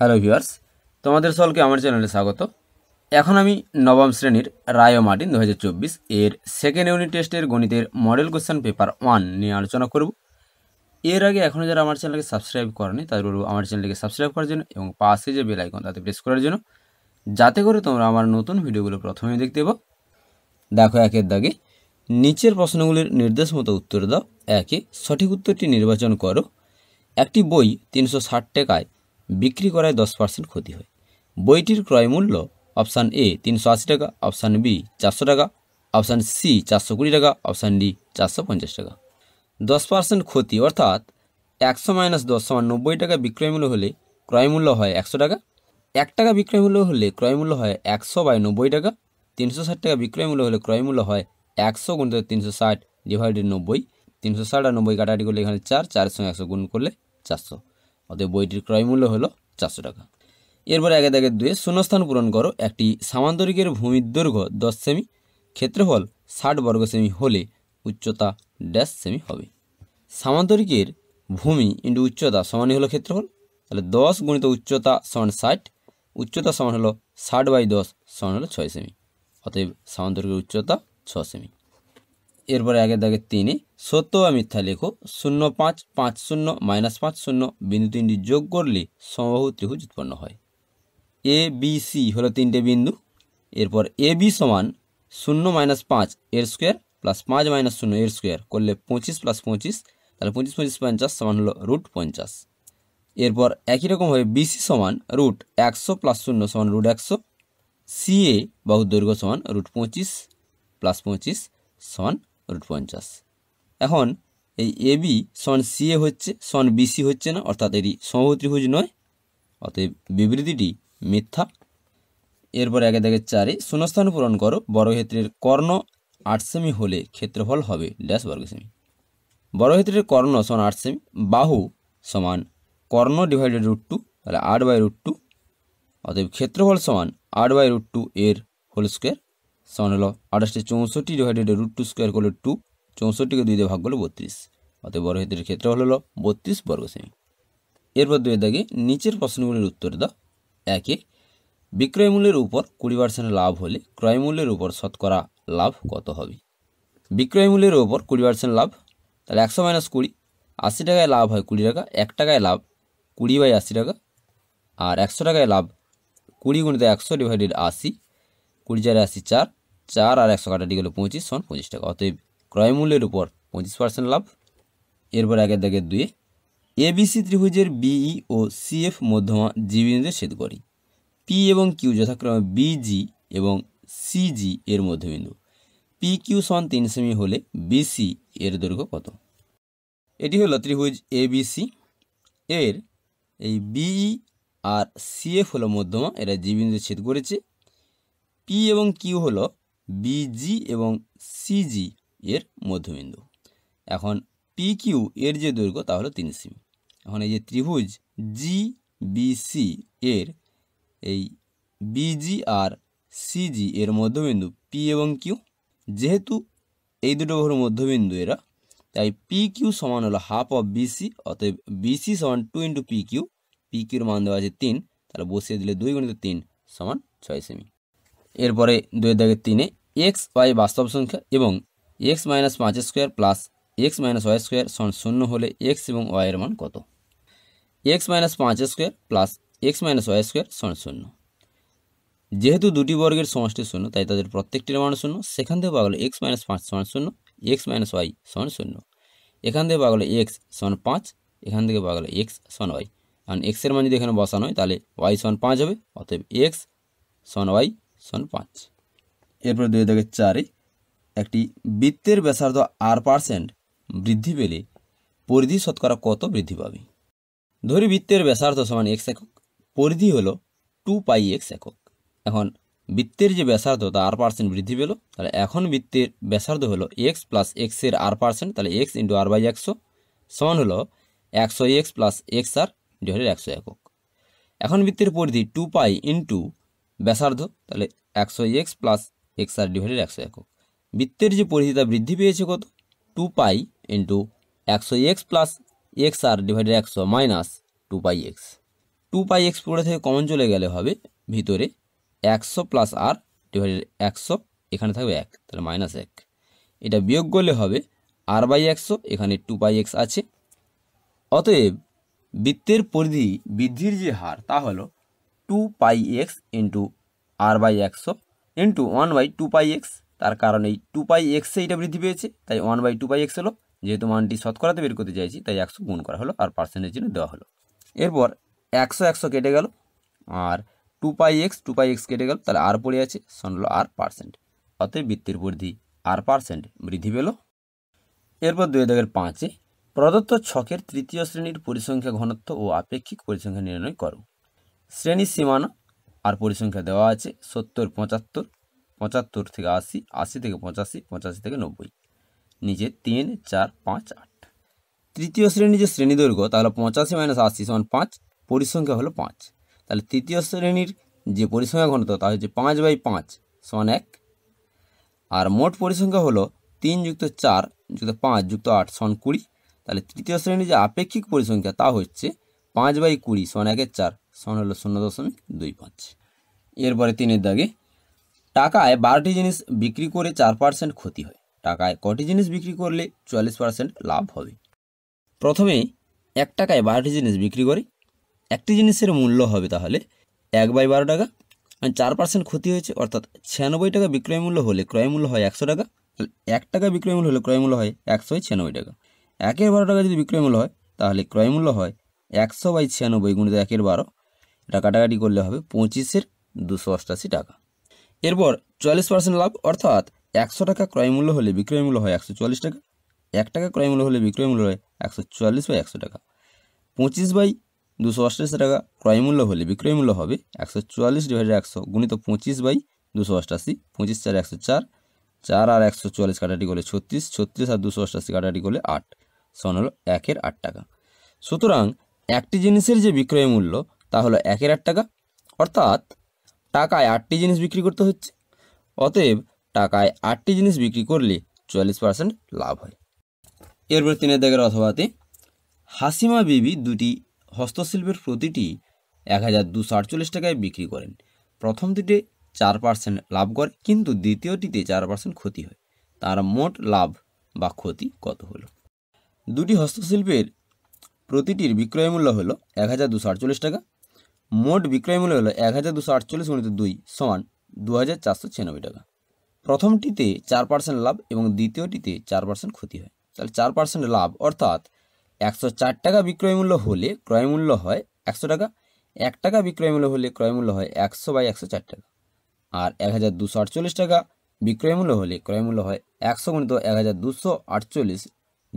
hello viewers তোমাদের সলকে আমার চ্যানেলে স্বাগত এখন আমি নবম শ্রেণীর রায় মার্টিন দু এর সেকেন্ড ইউনিট টেস্টের গণিতের মডেল কোশ্চেন পেপার ওয়ান নিয়ে আলোচনা করব এর আগে এখনও যারা আমার চ্যানেলকে সাবস্ক্রাইব করেনি তাদের বলবো আমার চ্যানেলকে সাবস্ক্রাইব করার জন্য এবং পাশে যে বেল আইকন তাতে প্রেস করার জন্য যাতে করে তোমরা আমার নতুন ভিডিওগুলো প্রথমে দেখতে পাও দেখো একের দাগে নিচের প্রশ্নগুলির নির্দেশ মতো উত্তর দাও একে সঠিক উত্তরটি নির্বাচন করো একটি বই তিনশো ষাট টাকায় বিক্রি করায় দশ পার্সেন্ট ক্ষতি হয় বইটির ক্রয়মূল্য অপশান এ তিনশো আশি টাকা অপশান বি চারশো টাকা অপশান সি চারশো কুড়ি টাকা অপশান ডি চারশো পঞ্চাশ টাকা দশ পার্সেন্ট ক্ষতি অর্থাৎ একশো মাইনাস দশ সমান নব্বই টাকা বিক্রয়মূল্য হলে ক্রয়মূল্য হয় একশো টাকা এক টাকা বিক্রয়মূল্য হলে ক্রয়মূল্য হয় একশো বাই নব্বই টাকা তিনশো ষাট টাকা বিক্রয়মূল্য হলে ক্রয়মূল্য হয় একশো গুণ তিনশো ষাট ডিভাইডেড নব্বই তিনশো ষাট আর নব্বই কাটাকাটি করলে এখানে চার চারের সঙ্গে একশো গুণ করলে চারশো অতএব বইটির ক্রয়মূল্য হল চারশো টাকা এরপর একে দাগে দুয়ে শূন্যস্থান পূরণ করো একটি সামান্তরিকের ভূমির দৈর্ঘ্য দশ সেমি ক্ষেত্রফল ষাট বর্গ সেমি হলে উচ্চতা ড্যাশ সেমি হবে সামান্তরিকের ভূমি ইন্টু উচ্চতা সমানই হলো ক্ষেত্রফল তাহলে দশ গুণিত উচ্চতা সমান ষাট উচ্চতা সমান হলো ষাট বাই দশ সমান হলো ছয় সেমি অতএব সামান্তরিকের উচ্চতা ছ সেমি এরপরে আগে দাগে তিনে সত্য বা মিথ্যা লেখো শূন্য পাঁচ পাঁচ শূন্য মাইনাস পাঁচ শূন্য বিন্দু তিনটি যোগ করলে সমবাহু ত্রিভুজ উৎপন্ন হয় এ বি সি হল তিনটে বিন্দু এরপর এ বি সমান শূন্য মাইনাস পাঁচ এর স্কোয়ার প্লাস পাঁচ মাইনাস শূন্য এর স্কোয়ার করলে পঁচিশ প্লাস পঁচিশ তাহলে পঁচিশ পঁচিশ পঞ্চাশ সমান হলো রুট পঞ্চাশ এরপর একই রকমভাবে বিসি সমান রুট একশো প্লাস শূন্য সমান রুট একশো সিএ বাহু দৈর্ঘ্য সমান রুট পঁচিশ প্লাস পঁচিশ সমান রুট পঞ্চাশ এখন এই এ বি সন সি এ হচ্ছে সন বিসি হচ্ছে না অর্থাৎ এটি সমত্রিভুজ নয় অতএব বিবৃতিটি মিথ্যা এরপর একে দেখে চারে শূন্যস্থান পূরণ করো বর্গক্ষেত্রের কর্ণ আট সেমি হলে ক্ষেত্রফল হবে ড্যাশ বর্গ সেমি বর্গক্ষেত্রের কর্ণ সন আট সেমি বাহু সমান কর্ণ ডিভাইডেড রুট টু তাহলে আট বাই রুট টু অতএব ক্ষেত্রফল সমান আট বাই রুট টু এর হোল স্কোয়ার সমান হলো আঠাশটি চৌষট্টি ডিভাইডেড রুট টু স্কোয়ার করলে টু চৌষট্টিকে দুই দিয়ে ভাগ করলে বত্রিশ অতএব বর্গক্ষেত্রের ক্ষেত্র হলো বত্রিশ বর্গসেমি এরপর দুই দাগে নিচের প্রশ্নগুলির উত্তর দাও একে বিক্রয় মূল্যের উপর কুড়ি পার্সেন্ট লাভ হলে ক্রয় মূল্যের উপর শতকরা লাভ কত হবে বিক্রয় মূল্যের উপর কুড়ি পার্সেন্ট লাভ তাহলে একশো মাইনাস কুড়ি আশি টাকায় লাভ হয় কুড়ি টাকা এক টাকায় লাভ কুড়ি বাই আশি টাকা আর একশো টাকায় লাভ কুড়ি গুণিত একশো ডিভাইডেড আশি কুড়ি চারে আশি চার চার আর একশো কাটা গেল পঁচিশ সন পঁচিশ টাকা অতএব ক্রয় মূল্যের উপর পঁচিশ পার্সেন্ট লাভ এরপর একের দাগের দুয়ে এবিসি ত্রিভুজের বিই e ও সিএফ মধ্যমা জীবিন্দুতে সেদ করি পি এবং কিউ যথাক্রমে বিজি এবং সিজি এর মধ্যবিন্দু পি কিউ সন তিন সেমি হলে বিসি এর দৈর্ঘ্য কত এটি হলো ত্রিভুজ এবিসি এর এই বিই e আর সিএফ হলো মধ্যমা এরা জীবিন্দু ছেদ করেছে পি এবং কিউ হলো বিজি এবং সিজি এর মধ্যবিন্দু এখন পি কিউ এর যে দৈর্ঘ্য তা হলো তিন সিমি এখন এই যে ত্রিভুজ জি বিসি এর এই বিজি আর সিজি এর মধ্যবিন্দু পি এবং কিউ যেহেতু এই দুটো ঘর মধ্যবিন্দু এরা তাই পি কিউ সমান হলো হাফ অফ বিসি অতএব বিসি সমান two into P Q P কিউর মান দেওয়া আছে তিন তাহলে বসিয়ে দিলে দুই গুণিত তিন সমান ছয় সেমি এরপরে দুই দাগে তিনে এক্স ওয়াই বাস্তব সংখ্যা এবং এক্স মাইনাস পাঁচ square plus X minus Y square সমান শূন্য হলে এক্স এবং ওয়াইয়ের মান কত এক্স মাইনাস পাঁচ square plus X minus Y square সমান শূন্য যেহেতু দুটি বর্গের সমষ্টি শূন্য তাই তাদের প্রত্যেকটির মান শূন্য সেখান থেকে পাওয়া গেল এক্স মাইনাস পাঁচ সমান শূন্য এক্স মাইনাস ওয়াই সমান শূন্য এখান থেকে পাওয়া গেল এক্স সমান পাঁচ এখান থেকে পাওয়া গেল এক্স সমান ওয়াই কারণ এক্সের মান যদি এখানে বসানো হয় তাহলে ওয়াই সমান পাঁচ হবে অতএব এক্স সমান ওয়াই সমান পাঁচ এরপরে দুই দাগে চারে একটি বৃত্তের ব্যাসার্ধ আর পার্সেন্ট বৃদ্ধি পেলে পরিধি শতকরা কত বৃদ্ধি পাবে ধরি বৃত্তের ব্যাসার্ধ সমান এক্স একক পরিধি হলো টু পাই এক্স একক এখন বৃত্তের যে ব্যাসার্ধ তা আর পার্সেন্ট বৃদ্ধি পেল তাহলে এখন বৃত্তের ব্যাসার্ধ হলো এক্স প্লাস এক্সের আর পার্সেন্ট তাহলে এক্স ইন্টু আর বাই একশো সমান হলো একশো X plus X R divided একশো একক এখন বৃত্তের পরিধি টু পাই ইন্টু ব্যাসার্ধ তাহলে একশো X plus X R divided একশো একক বৃত্তের যে পরিধি তা বৃদ্ধি পেয়েছে কত টু পাই ইন্টু একশো X plus X R divided একশো minus two pi X two pi X পড়ে থেকে কমন চলে গেলে হবে ভিতরে একশো প্লাস আর ডিভাইডেড একশো এখানে থাকবে এক তাহলে মাইনাস এক এটা বিয়োগ করলে হবে আর বাই একশো এখানে টু পাই এক্স আছে অতএব বৃত্তের পরিধি বৃদ্ধির যে হার তা হলো two pi X into R by একশো into one by two pi X তার কারণ এই টু পাই এক্সে এইটা বৃদ্ধি পেয়েছে তাই one by two pi X হলো যেহেতু মানটি শতকরাতে বের করতে চাইছি তাই একশো গুণ করা হলো আর পার্সেন্টের জন্য দেওয়া হলো এরপর একশো একশো কেটে গেল আর two pi X two pi X কেটে গেল তাহলে আর পড়ে আছে হলো আর পার্সেন্ট অতএব বৃত্তির বৃদ্ধি আর পার্সেন্ট বৃদ্ধি পেল এরপর দুই দাগের পাঁচে প্রদত্ত ছকের তৃতীয় শ্রেণীর পরিসংখ্যা ঘনত্ব ও আপেক্ষিক পরিসংখ্যা নির্ণয় করো শ্রেণীর সীমানা আর পরিসংখ্যা দেওয়া আছে সত্তর পঁচাত্তর পঁচাত্তর থেকে আশি আশি থেকে পঁচাশি পঁচাশি থেকে নব্বই নিচে তিন চার পাঁচ আট তৃতীয় শ্রেণীর যে শ্রেণী দৈর্ঘ্য তাহলে পঁচাশি মাইনাস আশি সমান পাঁচ পরিসংখ্যা হলো পাঁচ তাহলে তৃতীয় শ্রেণীর যে পরিসংখ্যা ঘনত্ব তা হচ্ছে পাঁচ বাই পাঁচ সমান এক আর মোট পরিসংখ্যা হলো তিন যুক্ত চার যুক্ত পাঁচ যুক্ত আট সমান কুড়ি তাহলে তৃতীয় শ্রেণীর যে আপেক্ষিক পরিসংখ্যা তা হচ্ছে পাঁচ বাই কুড়ি সমান একের চার সমান হলো শূন্য দশমিক দুই পাঁচ এরপরে তিনের দাগে টাকায় বারোটি জিনিস বিক্রি করে চার পার্সেন্ট ক্ষতি হয় টাকায় কটি জিনিস বিক্রি করলে চুয়াল্লিশ পার্সেন্ট লাভ হবে প্রথমে এক টাকায় বারোটি জিনিস বিক্রি করে একটি জিনিসের মূল্য হবে তাহলে এক বাই বারো টাকা মানে চার পার্সেন্ট ক্ষতি হয়েছে অর্থাৎ ছিয়ানব্বই টাকা বিক্রয় মূল্য হলে ক্রয় মূল্য হয় একশো টাকা তাহলে এক টাকা বিক্রয় মূল্য হলে ক্রয় মূল্য হয় একশো ছিয়ানব্বই টাকা একের বারো টাকা যদি বিক্রয় মূল্য হয় তাহলে ক্রয় মূল্য হয় একশো বাই ছিয়ানব্বই গুণিত একের বারো এটা কাটাকাটি করলে হবে পঁচিশের দুশো অষ্টাশি টাকা এরপর চল্লিশ পার্সেন্ট লাভ অর্থাৎ একশো টাকা ক্রয় মূল্য হলে বিক্রয় মূল্য হয় একশো চল্লিশ টাকা এক টাকা ক্রয় মূল্য হলে বিক্রয় মূল্য হয় একশো চুয়াল্লিশ বাই একশো টাকা পঁচিশ বাই দুশো অষ্টাশি টাকা ক্রয় মূল্য হলে বিক্রয় মূল্য হবে একশো চুয়াল্লিশ ডিভাইড একশো গুণিত পঁচিশ বাই দুশো অষ্টাশি পঁচিশ চার একশো চার চার আর একশো চুয়াল্লিশ কাটাটি করলে ছত্রিশ ছত্রিশ আর দুশো অষ্টাশি কাটাটি করলে আট সমান হলো একের আট টাকা সুতরাং একটি জিনিসের যে বিক্রয় মূল্য তা হলো একের আট টাকা অর্থাৎ টাকায় আটটি জিনিস বিক্রি করতে হচ্ছে অতএব টাকায় আটটি জিনিস বিক্রি করলে চুয়াল্লিশ পার্সেন্ট লাভ হয় এরপর তিনের দাগের অথবাতে হাসিমা বিবি দুটি হস্তশিল্পের প্রতিটি এক হাজার দুশো আটচল্লিশ টাকায় বিক্রি করেন প্রথম দুটি চার পার্সেন্ট লাভ করে কিন্তু দ্বিতীয়টিতে চার পার্সেন্ট ক্ষতি হয় তার মোট লাভ বা ক্ষতি কত হলো দুটি হস্তশিল্পের প্রতিটির বিক্রয় মূল্য হলো এক হাজার দুশো আটচল্লিশ টাকা মোট বিক্রয় মূল্য হলো এক হাজার দুশো আটচল্লিশ গুণিত দুই সমান দু হাজার চারশো ছিয়ানব্বই টাকা প্রথমটিতে চার পার্সেন্ট লাভ এবং দ্বিতীয়টিতে চার পার্সেন্ট ক্ষতি হয় তাহলে চার পার্সেন্ট লাভ অর্থাৎ একশো চার টাকা বিক্রয় মূল্য হলে ক্রয় মূল্য হয় একশো টাকা এক টাকা বিক্রয় মূল্য হলে ক্রয় মূল্য হয় একশো বাই একশো চার টাকা আর এক হাজার দুশো আটচল্লিশ টাকা বিক্রয় মূল্য হলে ক্রয় মূল্য হয় একশো গুণিত এক হাজার দুশো আটচল্লিশ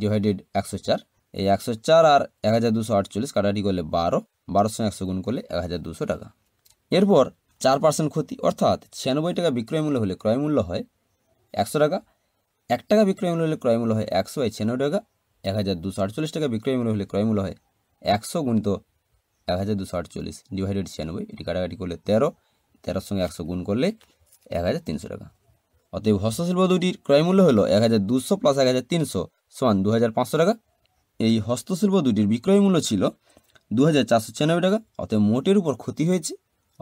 ডিভাইডেড একশো চার এই একশো চার আর এক হাজার দুশো আটচল্লিশ কাটাকাটি করলে বারো বারোর সঙ্গে একশো গুণ করলে এক হাজার দুশো টাকা এরপর চার পার্সেন্ট ক্ষতি অর্থাৎ ছিয়ানব্বই টাকা বিক্রয় মূল্য হলে ক্রয় মূল্য হয় একশো টাকা এক টাকা বিক্রয় মূল্য হলে ক্রয় মূল্য হয় একশো এই ছিয়ানব্বই টাকা এক হাজার দুশো আটচল্লিশ টাকা বিক্রয় মূল্য হলে ক্রয় মূল্য হয় একশো গুণিত এক হাজার দুশো আটচল্লিশ ডিভাইডেড ছিয়ানব্বই এটি কাটাকাটি করলে তেরো তেরোর সঙ্গে একশো গুণ করলে এক হাজার তিনশো টাকা অতএব হস্তশিল্প দুটির ক্রয় মূল্য হলো এক হাজার দুশো প্লাস এক হাজার তিনশো সমান দু হাজার পাঁচশো টাকা এই হস্তশিল্প দুটির বিক্রয় মূল্য ছিল দু হাজার চারশো ছিয়ানব্বই টাকা অতএব মোটের উপর ক্ষতি হয়েছে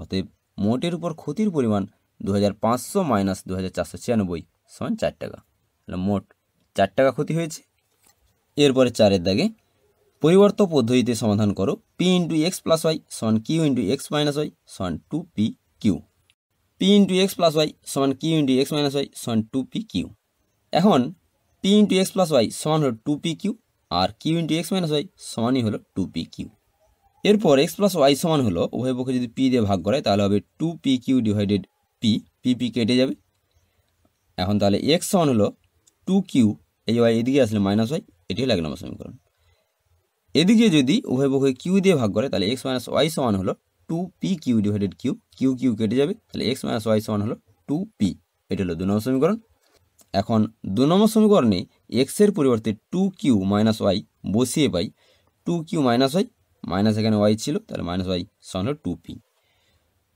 অতএব মোটের উপর ক্ষতির পরিমাণ দু হাজার পাঁচশো মাইনাস দু হাজার চারশো ছিয়ানব্বই সমান চার টাকা মোট চার টাকা ক্ষতি হয়েছে এরপরে চারের দাগে পরিবর্ত পদ্ধতিতে সমাধান করো P into X plus Y সমান Q into X minus Y সমান two P Q P into X plus Y সমান Q into X minus Y সমান টু পি কিউ এখন P into X plus Y সমান হল two P Q আর Q into X minus Y সমানই হলো two P Q এরপর X plus Y সমান হলো উভয় পক্ষে যদি পি দিয়ে ভাগ করে তাহলে হবে two P Q divided P P P কেটে যাবে এখন তাহলে এক্স সমান হলো টু কিউ এই ওয়াই এদিকে আসলে মাইনাস ওয়াই এটি হলো এক নম্বর সমীকরণ এদিকে যদি উভয় পক্ষে কিউ দিয়ে ভাগ করে তাহলে এক্স মাইনাস ওয়াই সমান হলো two P Q divided Q Q Q কেটে যাবে তাহলে এক্স মাইনাস ওয়াই সমান হলো টু পি এটি হলো দু নম্বর সমীকরণ এখন দু নম্বর সমীকরণে এক্সের পরিবর্তে টু কিউ মাইনাস ওয়াই বসিয়ে পাই two Q minus Y minus এখানে ওয়াই ছিল তাহলে মাইনাস ওয়াই সমান হলো two P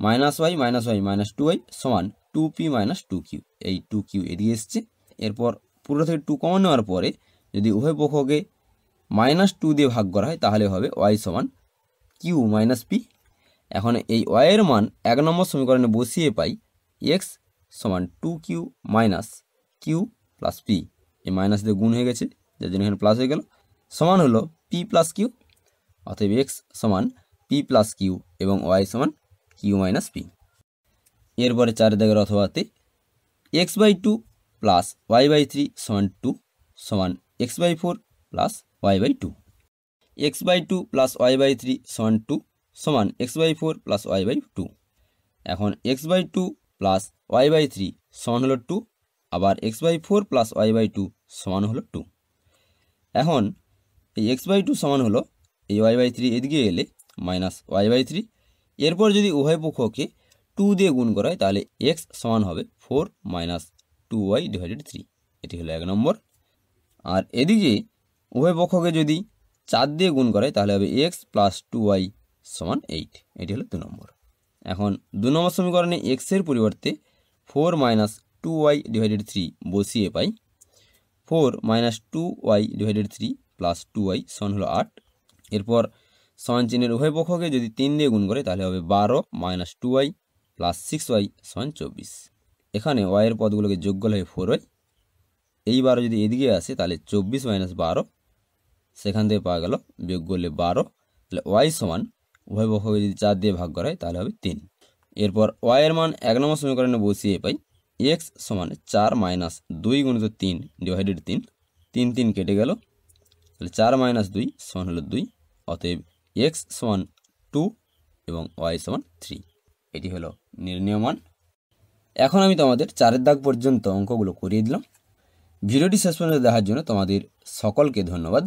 minus Y minus Y minus two Y সমান two P minus two Q এই টু কিউ এদিকে এসছে এরপর পুরো থেকে টু কমন নেওয়ার পরে যদি উভয় পক্ষকে মাইনাস টু দিয়ে ভাগ করা হয় তাহলে হবে ওয়াই সমান কিউ মাইনাস পি এখন এই ওয়াইয়ের মান এক নম্বর সমীকরণে বসিয়ে পাই এক্স সমান two Q minus Q plus P এই মাইনাস দিয়ে গুণ হয়ে গেছে যার জন্য এখানে প্লাস হয়ে গেল সমান হলো পি প্লাস কিউ অতএব এক্স সমান পি প্লাস কিউ এবং ওয়াই সমান কিউ মাইনাস পি এরপরে চার দাগের অথবাতে X by two plus Y by three সমান টু সমান X by four plus Y by two X by two plus Y by three সমান টু সমান X by four plus Y by two এখন X by two plus Y by three সমান হলো two আবার x by four plus Y by two সমান হলো two এখন এই এক্স বাই টু সমান হলো এই ওয়াই বাই থ্রি এদিকে এলে মাইনাস ওয়াই বাই থ্রি এরপর যদি উভয় পক্ষকে টু দিয়ে গুণ করায় তাহলে এক্স সমান হবে four minus two Y divided three এটি হলো এক নম্বর আর এদিকে উভয় পক্ষকে যদি চার দিয়ে গুণ করায় তাহলে হবে এক্স প্লাস টু ওয়াই সমান এইট এটি হলো দু নম্বর এখন দু নম্বর সমীকরণে এক্সের পরিবর্তে four minus two Y divided three বসিয়ে পাই four minus two Y divided three plus two Y সন হলো আট এরপর সন চিহ্নের উভয় পক্ষকে যদি তিন দিয়ে গুণ করে তাহলে হবে বারো minus two Y plus six Y সমান চব্বিশ এখানে ওয়াইয়ের পদগুলোকে যোগ করলে হয় ফোর ওয়াই এইবারও যদি এদিকে আসে তাহলে চব্বিশ মাইনাস বারো সেখান থেকে পাওয়া গেল বিয়োগ করলে বারো তাহলে ওয়াই সমান উভয় পক্ষকে যদি চার দিয়ে ভাগ করা হয় তাহলে হবে তিন এরপর ওয়াইয়ের মান এক নম্বর সমীকরণে বসিয়ে পাই এক্স সমান চার মাইনাস দুই গুণিত তিন ডিভাইডেড তিন তিন তিন কেটে গেল তাহলে চার মাইনাস দুই সমান হলো দুই অতএব এক্স সমান টু এবং ওয়াই সমান থ্রি এটি হলো নির্ণয় এখন আমি তোমাদের চারের দাগ পর্যন্ত অঙ্কগুলো করিয়ে দিলাম ভিডিওটি শেষ পর্যন্ত দেখার জন্য তোমাদের সকলকে ধন্যবাদ